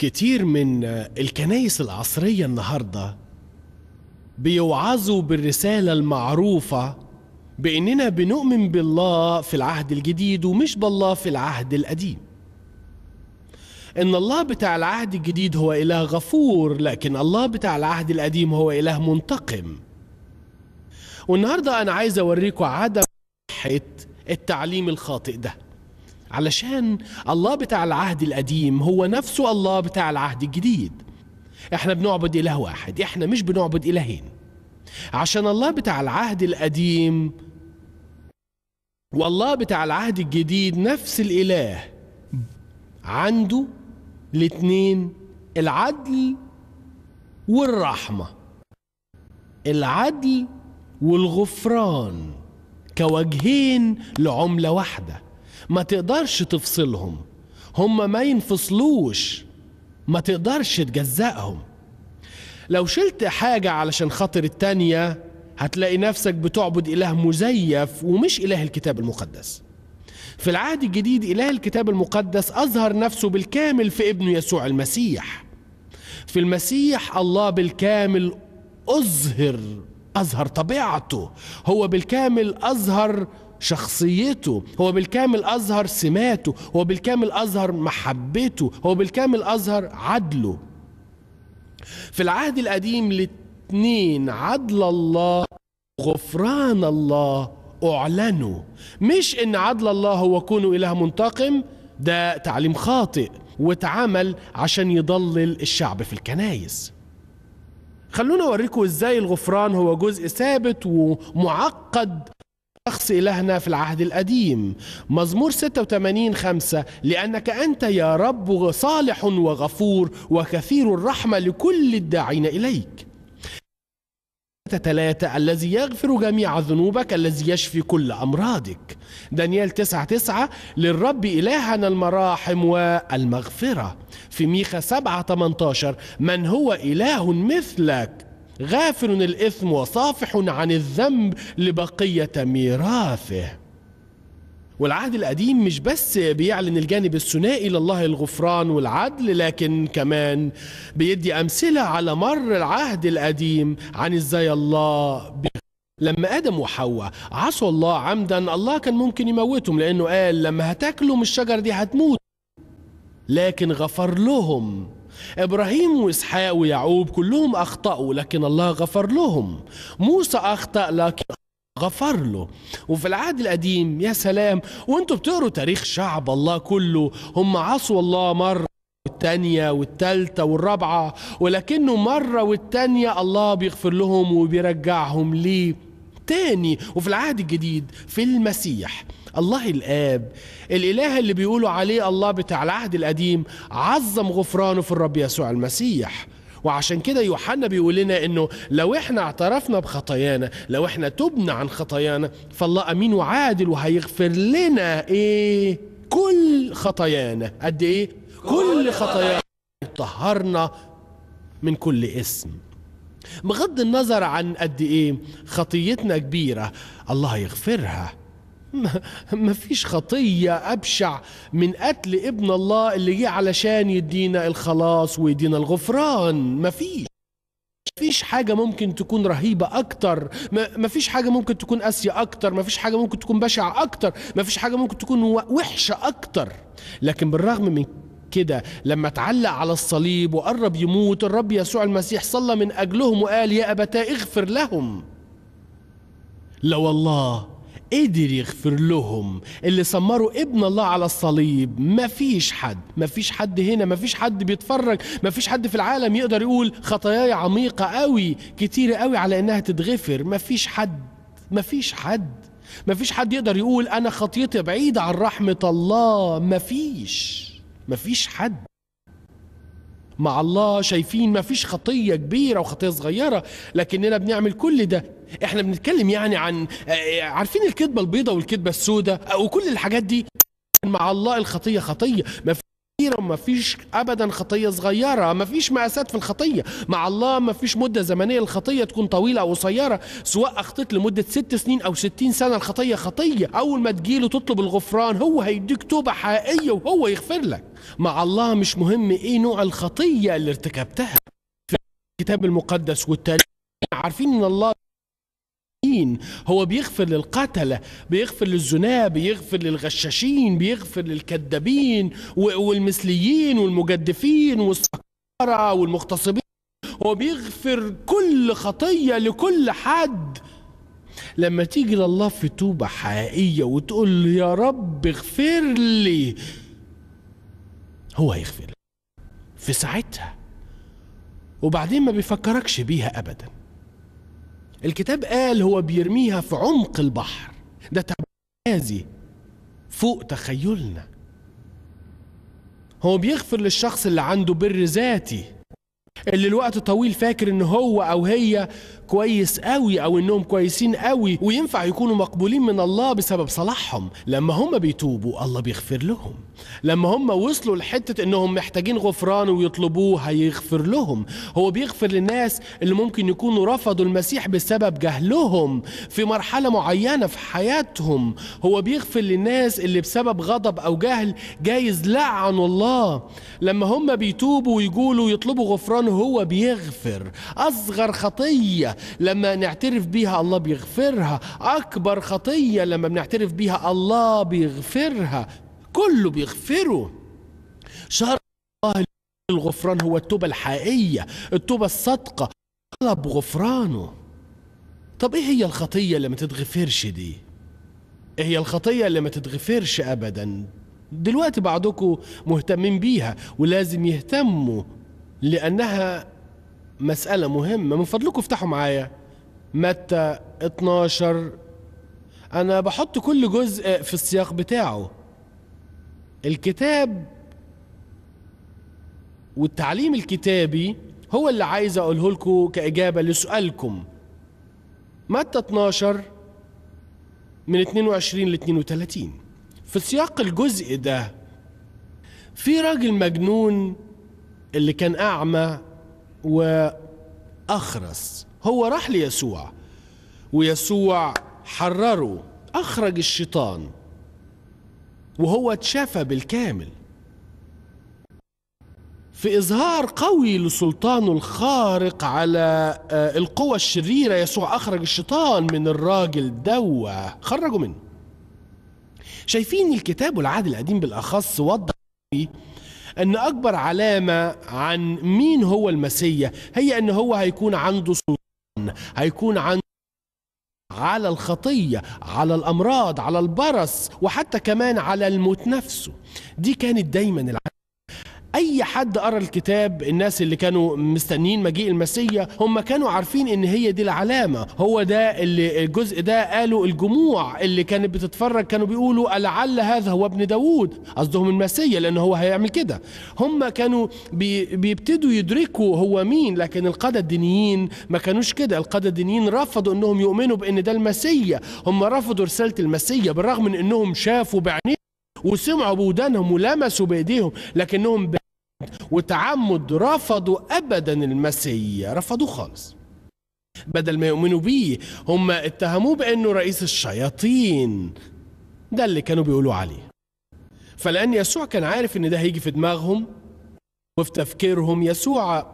كتير من الكنايس العصرية النهاردة بيوعظوا بالرسالة المعروفة بأننا بنؤمن بالله في العهد الجديد ومش بالله في العهد القديم إن الله بتاع العهد الجديد هو إله غفور لكن الله بتاع العهد القديم هو إله منتقم والنهاردة أنا عايز أوريكم عدم صحة التعليم الخاطئ ده علشان الله بتاع العهد القديم هو نفسه الله بتاع العهد الجديد احنا بنعبد اله واحد احنا مش بنعبد الهين عشان الله بتاع العهد القديم والله بتاع العهد الجديد نفس الاله عنده الاتنين العدل والرحمه العدل والغفران كوجهين لعمله واحده ما تقدرش تفصلهم هم ما ينفصلوش ما تقدرش تجزأهم لو شلت حاجة علشان خاطر التانية هتلاقي نفسك بتعبد إله مزيف ومش إله الكتاب المقدس في العهد الجديد إله الكتاب المقدس أظهر نفسه بالكامل في ابنه يسوع المسيح في المسيح الله بالكامل أظهر أظهر طبيعته هو بالكامل أظهر شخصيته هو بالكامل أظهر سماته هو بالكامل أظهر محبته هو بالكامل أظهر عدله في العهد القديم الاتنين عدل الله غفران الله أعلنوا مش إن عدل الله هو كونه إله منتقم ده تعليم خاطئ واتعمل عشان يضلل الشعب في الكنايس خلونا اوريكم ازاي الغفران هو جزء ثابت ومعقد شخص إلهنا في العهد القديم مزمور 86 5 لأنك أنت يا رب صالح وغفور وكثير الرحمة لكل الداعين إليك ثلاثة الذي يغفر جميع ذنوبك الذي يشفي كل أمراضك دانيال تسعة تسعة للرب إلهنا المراحم والمغفرة في ميخا سبعة 18 من هو إله مثلك غافل الإثم وصافح عن الذنب لبقية ميراثه والعهد القديم مش بس بيعلن الجانب الثنائي لله الغفران والعدل لكن كمان بيدي أمثلة على مر العهد القديم عن إزاي الله لما ادم وحواء عصوا الله عمدا الله كان ممكن يموتهم لانه قال لما هتاكلوا من الشجر دي هتموت لكن غفر لهم إبراهيم وإسحاق ويعقوب كلهم أخطأوا لكن الله غفر لهم موسى أخطأ لكن غفر له وفي العهد القديم يا سلام وانتوا بتقروا تاريخ شعب الله كله هم عصوا الله مرة والتانية والتالتة والرابعة ولكنه مرة والتانية الله بيغفر لهم وبيرجعهم ليه تاني وفي العهد الجديد في المسيح الله الآب الإله اللي بيقولوا عليه الله بتاع العهد القديم عظم غفرانه في الرب يسوع المسيح وعشان كده يوحنا بيقول لنا انه لو احنا اعترفنا بخطايانا لو احنا تبنا عن خطايانا فالله امين وعادل وهيغفر لنا ايه كل خطايانا قد ايه كل خطايانا طهرنا من كل اسم بغض النظر عن قد ايه خطيتنا كبيره الله يغفرها ما فيش خطية أبشع من قتل ابن الله اللي جه علشان يدينا الخلاص ويدينا الغفران ما فيش فيش حاجة ممكن تكون رهيبة أكتر ما فيش حاجة ممكن تكون قاسية أكتر ما فيش حاجة ممكن تكون بشعة أكتر ما فيش حاجة ممكن تكون وحشة أكتر لكن بالرغم من كده لما اتعلق على الصليب وقرب يموت الرب يسوع المسيح صلى من أجلهم وقال يا أبتاه اغفر لهم لو الله قدر يغفر لهم اللي سمروا ابن الله على الصليب مفيش حد مفيش حد هنا مفيش حد بيتفرج مفيش حد في العالم يقدر يقول خطاياي عميقة قوي كتير قوي على انها تتغفر مفيش حد مفيش حد مفيش حد يقدر يقول انا خطيتي بعيدة عن رحمة الله مفيش مفيش حد مع الله شايفين ما فيش خطية كبيرة وخطية صغيرة لكننا بنعمل كل ده احنا بنتكلم يعني عن آه، عارفين الكذبة البيضة والكذبة السوداء وكل الحاجات دي مع الله الخطية خطية ما كبيرة وما فيش أبدا خطية صغيرة ما فيش مقاسات في الخطية مع الله ما فيش مدة زمنية للخطية تكون طويلة أو قصيرة سواء أخطيت لمدة ست سنين أو ستين سنة الخطية خطية أول ما تجيله تطلب الغفران هو هيديك توبة حقيقية وهو يغفر لك مع الله مش مهم إيه نوع الخطية اللي ارتكبتها في الكتاب المقدس والتاريخ عارفين ان الله هو بيغفر للقتلة بيغفر للزنا بيغفر للغشاشين بيغفر للكذابين والمثليين والمجدفين والسكارة والمغتصبين هو بيغفر كل خطية لكل حد لما تيجي لله في توبة حقيقية وتقول يا رب اغفر لي هو هيغفر في ساعتها وبعدين ما بيفكركش بيها أبداً الكتاب قال هو بيرميها في عمق البحر ده تعازي فوق تخيلنا هو بيغفر للشخص اللي عنده بر ذاتي اللي الوقت طويل فاكر ان هو او هي كويس قوي او انهم كويسين قوي وينفع يكونوا مقبولين من الله بسبب صلاحهم لما هم بيتوبوا الله بيغفر لهم لما هم وصلوا لحتة انهم محتاجين غفران ويطلبوه هيغفر لهم هو بيغفر للناس اللي ممكن يكونوا رفضوا المسيح بسبب جهلهم في مرحلة معينة في حياتهم هو بيغفر للناس اللي بسبب غضب او جهل جايز لعنوا الله لما هم بيتوبوا ويقولوا يطلبوا غفران لأنه هو بيغفر أصغر خطية لما نعترف بيها الله بيغفرها أكبر خطية لما بنعترف بيها الله بيغفرها كله بيغفره شهر الله الغفران هو التوبة الحقيقية التوبة الصادقة طلب غفرانه طب ايه هي الخطية اللي ما تتغفرش دي ايه هي الخطية اللي ما تتغفرش ابدا دلوقتي بعضكم مهتمين بيها ولازم يهتموا لأنها مسألة مهمة من فضلكم افتحوا معايا متى 12 أنا بحط كل جزء في السياق بتاعه الكتاب والتعليم الكتابي هو اللي عايز أقوله لكم كإجابة لسؤالكم متى 12 من 22 ل 32 في سياق الجزء ده في راجل مجنون اللي كان أعمى وأخرس هو راح ليسوع ويسوع حرره أخرج الشيطان وهو اتشفى بالكامل في إظهار قوي لسلطانه الخارق على آه، القوى الشريرة يسوع أخرج الشيطان من الراجل دوة خرجه منه شايفين الكتاب والعهد القديم بالأخص وضح أن أكبر علامة عن مين هو المسيح هي أن هو هيكون عنده سلطان هيكون عنده على الخطية على الأمراض على البرص وحتى كمان على الموت نفسه دي كانت دايما العادة اي حد قرا الكتاب الناس اللي كانوا مستنيين مجيء المسيا هم كانوا عارفين ان هي دي العلامه هو ده اللي الجزء ده قالوا الجموع اللي كانت بتتفرج كانوا بيقولوا لعل هذا هو ابن داوود قصدهم المسيا لان هو هيعمل كده هم كانوا بي بيبتدوا يدركوا هو مين لكن القاده الدينيين ما كانوش كده القاده الدينيين رفضوا انهم يؤمنوا بان ده المسيا هم رفضوا رساله المسيا بالرغم من انهم شافوا بعينيهم وسمعوا بودانهم ولمسوا بايديهم لكنهم وتعمد رفضوا أبدا المسيا رفضوا خالص بدل ما يؤمنوا بيه هم اتهموه بأنه رئيس الشياطين ده اللي كانوا بيقولوا عليه فلأن يسوع كان عارف إن ده هيجي في دماغهم وفي تفكيرهم يسوع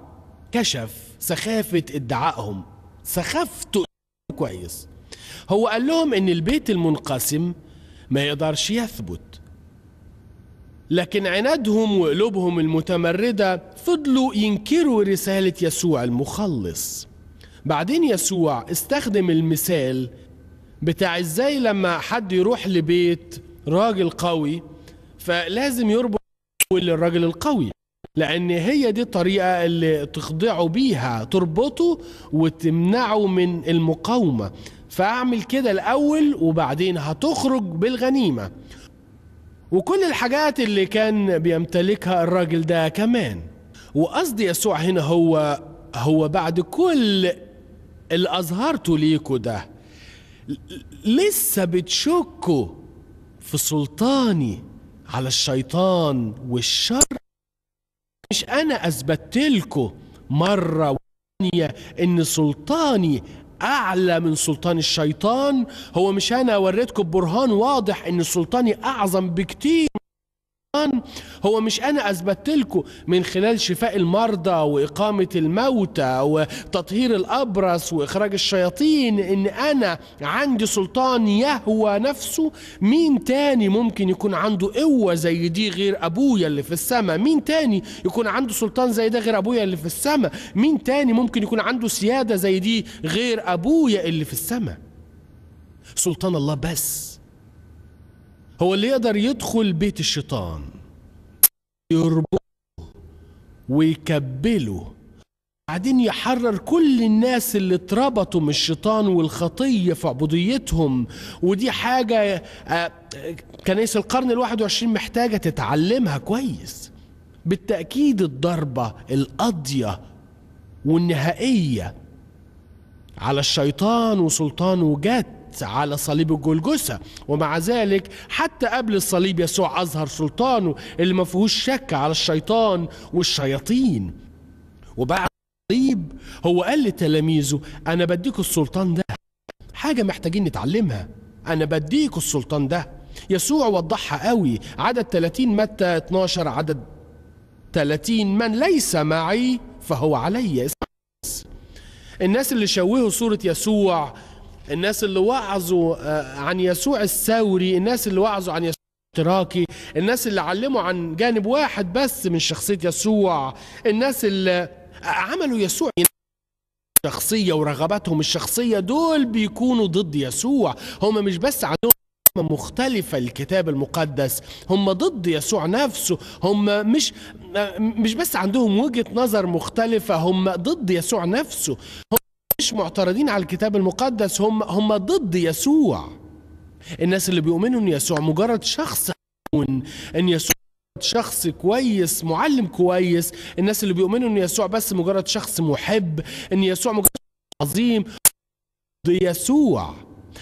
كشف سخافة ادعائهم سخفته كويس هو قال لهم إن البيت المنقسم ما يقدرش يثبت لكن عنادهم وقلوبهم المتمردة فضلوا ينكروا رسالة يسوع المخلص بعدين يسوع استخدم المثال بتاع ازاي لما حد يروح لبيت راجل قوي فلازم يربط للراجل القوي لان هي دي الطريقه اللي تخضعه بيها تربطه وتمنعه من المقاومه فاعمل كده الاول وبعدين هتخرج بالغنيمه وكل الحاجات اللي كان بيمتلكها الراجل ده كمان وقصد يسوع هنا هو هو بعد كل اللي أظهرته ليكوا ده لسه بتشكوا في سلطاني على الشيطان والشر مش أنا أثبتلكوا مرة وثانية إن سلطاني اعلى من سلطان الشيطان هو مش انا وريتكم برهان واضح ان سلطاني اعظم بكتير السلطان هو مش أنا أثبت لكم من خلال شفاء المرضى وإقامة الموتى وتطهير الأبرص وإخراج الشياطين إن أنا عندي سلطان يهوى نفسه مين تاني ممكن يكون عنده قوة زي دي غير أبويا اللي في السماء مين تاني يكون عنده سلطان زي ده غير أبويا اللي في السماء مين تاني ممكن يكون عنده سيادة زي دي غير أبويا اللي في السماء سلطان الله بس هو اللي يقدر يدخل بيت الشيطان يربطه ويكبله بعدين يحرر كل الناس اللي اتربطوا من الشيطان والخطية في عبوديتهم ودي حاجة آه، كنيسة القرن الواحد وعشرين محتاجة تتعلمها كويس بالتأكيد الضربة القاضية والنهائية على الشيطان وسلطانه جت على صليب الجلجسة ومع ذلك حتى قبل الصليب يسوع أظهر سلطانه اللي ما فيهوش شك على الشيطان والشياطين وبعد الصليب هو قال لتلاميذه أنا بديكوا السلطان ده حاجة محتاجين نتعلمها أنا بديكوا السلطان ده يسوع وضحها قوي عدد 30 متى 12 عدد 30 من ليس معي فهو علي الناس اللي شوهوا صورة يسوع الناس اللي وعظوا آه، عن يسوع الثوري الناس اللي وعظوا عن يسوع الاشتراكي الناس اللي علموا عن جانب واحد بس من شخصية يسوع الناس اللي عملوا يسوع شخصية ورغباتهم الشخصية دول بيكونوا ضد يسوع هم مش بس عندهم مختلفة الكتاب المقدس هم ضد يسوع نفسه هم مش آه، مش بس عندهم وجهة نظر مختلفة هم ضد يسوع نفسه هم مش معترضين على الكتاب المقدس هم هم ضد يسوع الناس اللي بيؤمنوا ان يسوع مجرد شخص ان يسوع شخص كويس معلم كويس الناس اللي بيؤمنوا ان يسوع بس مجرد شخص محب ان يسوع مجرد شخص عظيم ضد يسوع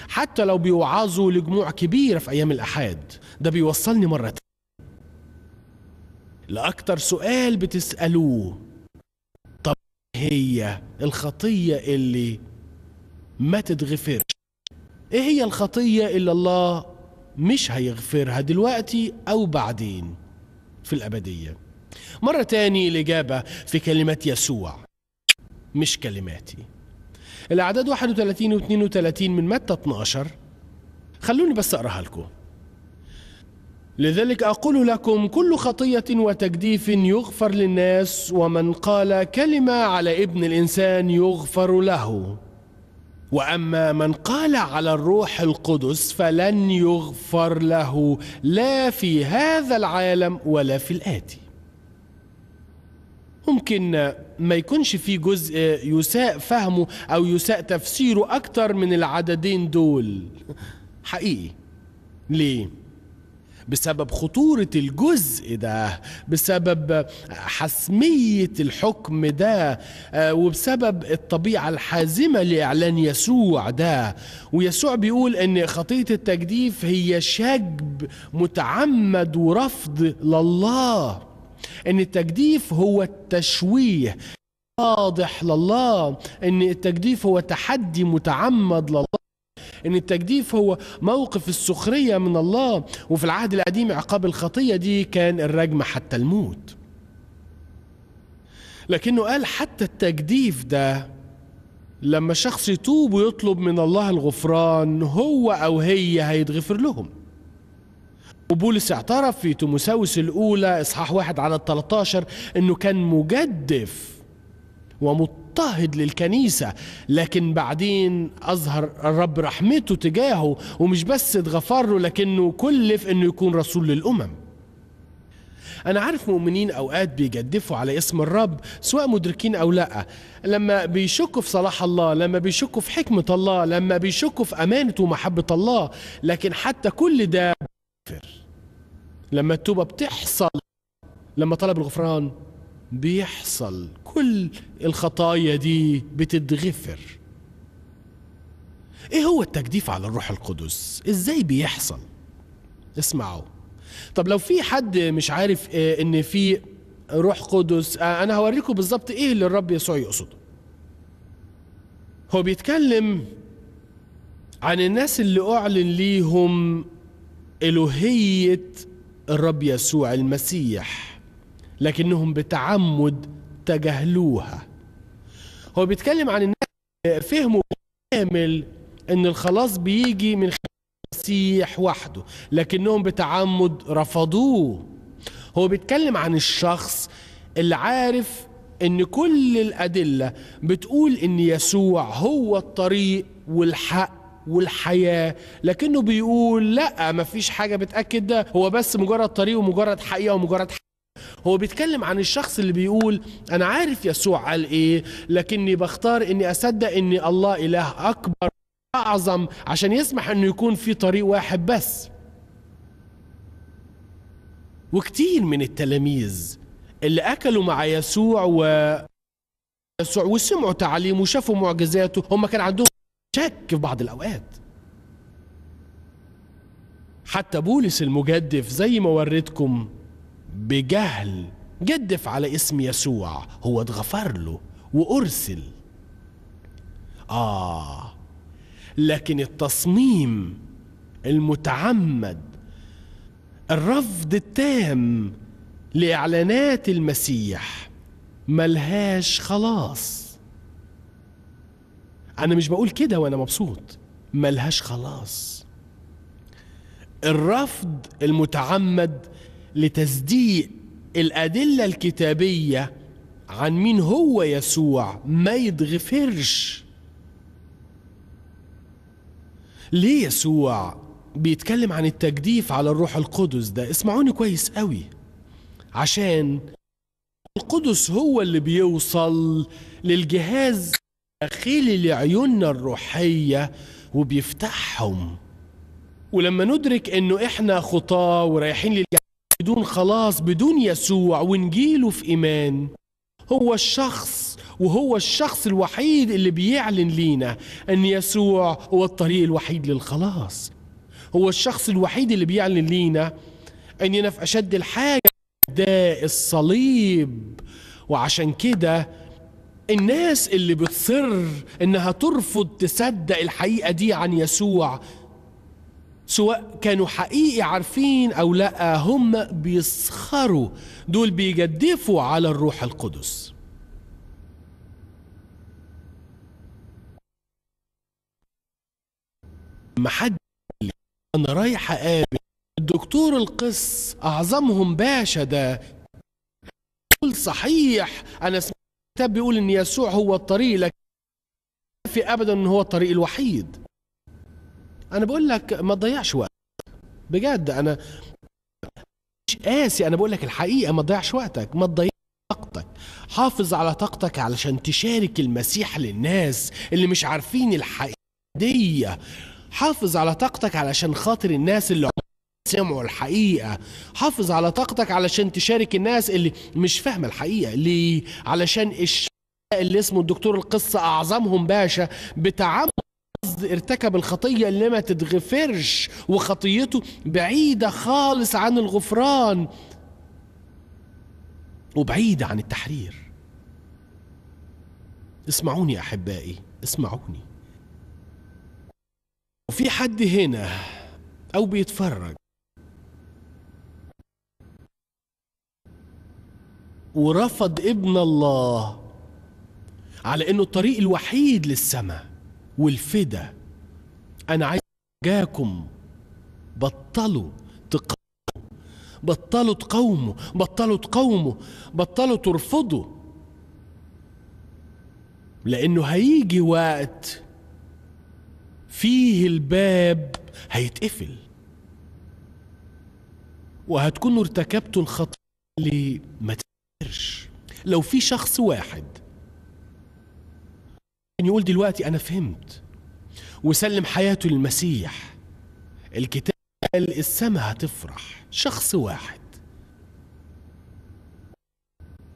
حتى لو بيوعظوا لجموع كبيره في ايام الاحاد ده بيوصلني مره تانية لاكتر سؤال بتسالوه هي الخطية اللي ما تتغفرش ايه هي الخطية اللي الله مش هيغفرها دلوقتي او بعدين في الابدية مرة تاني الاجابة في كلمات يسوع مش كلماتي الاعداد 31 و 32 من متى 12 خلوني بس اقراها لكم لذلك أقول لكم كل خطية وتجديف يغفر للناس ومن قال كلمة على ابن الإنسان يغفر له واما من قال على الروح القدس فلن يغفر له لا في هذا العالم ولا في الاتي ممكن ما يكونش في جزء يساء فهمه او يساء تفسيره اكتر من العددين دول حقيقي ليه بسبب خطورة الجزء ده بسبب حسمية الحكم ده آه، وبسبب الطبيعة الحازمة لإعلان يسوع ده ويسوع بيقول أن خطية التجديف هي شجب متعمد ورفض لله أن التجديف هو التشويه واضح لله أن التجديف هو تحدي متعمد لله ان التجديف هو موقف السخرية من الله وفي العهد القديم عقاب الخطية دي كان الرجم حتى الموت لكنه قال حتى التجديف ده لما شخص يتوب ويطلب من الله الغفران هو أو هي هيتغفر لهم وبولس اعترف في تيموساوس الأولى إصحاح واحد على 13 إنه كان مجدف ومضطر مضطهد للكنيسة لكن بعدين أظهر الرب رحمته تجاهه ومش بس اتغفر له لكنه كلف أنه يكون رسول للأمم أنا عارف مؤمنين أوقات بيجدفوا على اسم الرب سواء مدركين أو لأ لما بيشكوا في صلاح الله لما بيشكوا في حكمة الله لما بيشكوا في أمانة ومحبة الله لكن حتى كل ده بيغفر لما التوبة بتحصل لما طلب الغفران بيحصل كل الخطايا دي بتتغفر ايه هو التجديف على الروح القدس ازاي بيحصل اسمعوا طب لو في حد مش عارف إيه ان في روح قدس آه، انا هوريكم بالظبط ايه اللي الرب يسوع يقصده هو بيتكلم عن الناس اللي اعلن ليهم الوهيه الرب يسوع المسيح لكنهم بتعمد تجاهلوها هو بيتكلم عن الناس فهموا كامل ان الخلاص بيجي من المسيح وحده لكنهم بتعمد رفضوه هو بيتكلم عن الشخص اللي عارف ان كل الادله بتقول ان يسوع هو الطريق والحق والحياة لكنه بيقول لا مفيش حاجة بتأكد ده هو بس مجرد طريق ومجرد حقيقة ومجرد حقيقة هو بيتكلم عن الشخص اللي بيقول انا عارف يسوع قال ايه لكني بختار اني اصدق ان الله اله اكبر اعظم عشان يسمح انه يكون في طريق واحد بس وكتير من التلاميذ اللي اكلوا مع يسوع و يسوع وسمعوا تعاليمه وشافوا معجزاته هم كان عندهم شك في بعض الاوقات حتى بولس المجدف زي ما وريتكم بجهل جدف على اسم يسوع هو اتغفر له وأرسل آه لكن التصميم المتعمد الرفض التام لإعلانات المسيح ملهاش خلاص أنا مش بقول كده وأنا مبسوط ملهاش خلاص الرفض المتعمد لتصديق الأدلة الكتابية عن مين هو يسوع ما يتغفرش ليه يسوع بيتكلم عن التجديف على الروح القدس ده اسمعوني كويس قوي عشان القدس هو اللي بيوصل للجهاز الداخلي لعيوننا الروحية وبيفتحهم ولما ندرك انه احنا خطاه ورايحين للجهاز بدون خلاص بدون يسوع ونجيله في إيمان هو الشخص وهو الشخص الوحيد اللي بيعلن لينا أن يسوع هو الطريق الوحيد للخلاص هو الشخص الوحيد اللي بيعلن لينا أننا في أشد الحاجة داء الصليب وعشان كده الناس اللي بتصر انها ترفض تصدق الحقيقه دي عن يسوع سواء كانوا حقيقي عارفين او لا هم بيسخروا دول بيجدفوا على الروح القدس ما حد انا رايح اقابل الدكتور القس اعظمهم باشا ده قول صحيح انا سمعت الكتاب بيقول ان يسوع هو الطريق لكن في ابدا ان هو الطريق الوحيد انا بقول لك ما تضيعش وقت بجد انا مش قاسي انا بقول لك الحقيقه ما تضيعش وقتك ما تضيعش طاقتك حافظ على طاقتك علشان تشارك المسيح للناس اللي مش عارفين الحقيقه دي حافظ على طاقتك علشان خاطر الناس اللي سمعوا الحقيقة حافظ على طاقتك علشان تشارك الناس اللي مش فاهمة الحقيقة ليه علشان الش... اللي اسمه الدكتور القصة أعظمهم باشا بتعمد قصد ارتكب الخطية اللي ما تتغفرش وخطيته بعيدة خالص عن الغفران وبعيدة عن التحرير اسمعوني أحبائي اسمعوني وفي حد هنا أو بيتفرج ورفض ابن الله على انه الطريق الوحيد للسماء والفدا انا عايز جاكم بطلوا تقاوموا بطلوا تقاوموا بطلوا تقاوموا بطلوا ترفضوا لانه هيجي وقت فيه الباب هيتقفل وهتكونوا ارتكبتوا الخطا اللي ما تقدرش لو في شخص واحد أن يقول دلوقتي أنا فهمت وسلم حياته للمسيح الكتاب قال السماء هتفرح شخص واحد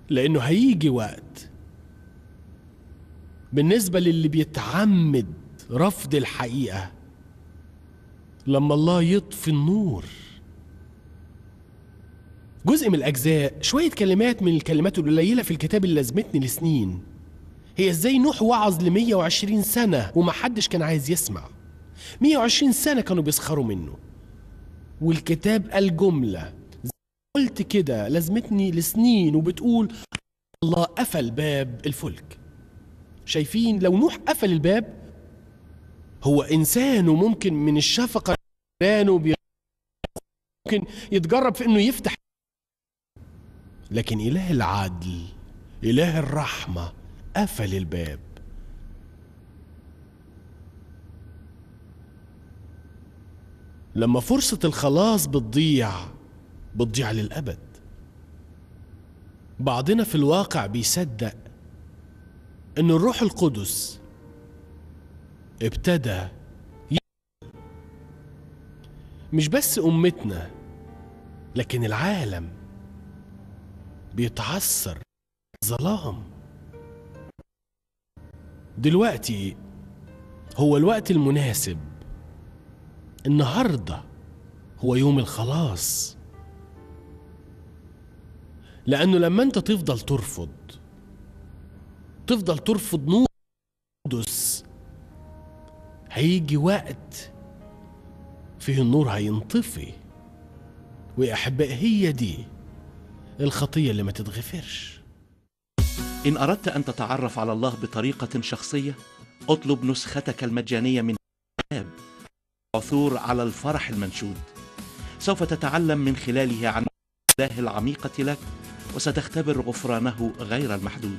لأنه هيجي وقت بالنسبة للي بيتعمد رفض الحقيقة لما الله يطفي النور جزء من الأجزاء شوية كلمات من الكلمات القليلة في الكتاب اللي لازمتني لسنين هي ازاي نوح وعظ ل 120 سنة ومحدش كان عايز يسمع 120 سنة كانوا بيسخروا منه والكتاب الجملة قلت كده لازمتني لسنين وبتقول الله قفل باب الفلك شايفين لو نوح قفل الباب هو إنسان وممكن من الشفقة ممكن يتجرب في إنه يفتح لكن إله العدل إله الرحمة قفل الباب لما فرصة الخلاص بتضيع بتضيع للأبد بعضنا في الواقع بيصدق إن الروح القدس ابتدى مش بس أمتنا لكن العالم بيتعثر ظلام دلوقتي هو الوقت المناسب النهارده هو يوم الخلاص لانه لما انت تفضل ترفض تفضل ترفض نور قدس هيجي وقت فيه النور هينطفي ويا احباء هي دي الخطيه اللي ما تتغفرش إن أردت أن تتعرف على الله بطريقة شخصية اطلب نسختك المجانية من كتاب عثور على الفرح المنشود سوف تتعلم من خلاله عن الله العميقة لك وستختبر غفرانه غير المحدود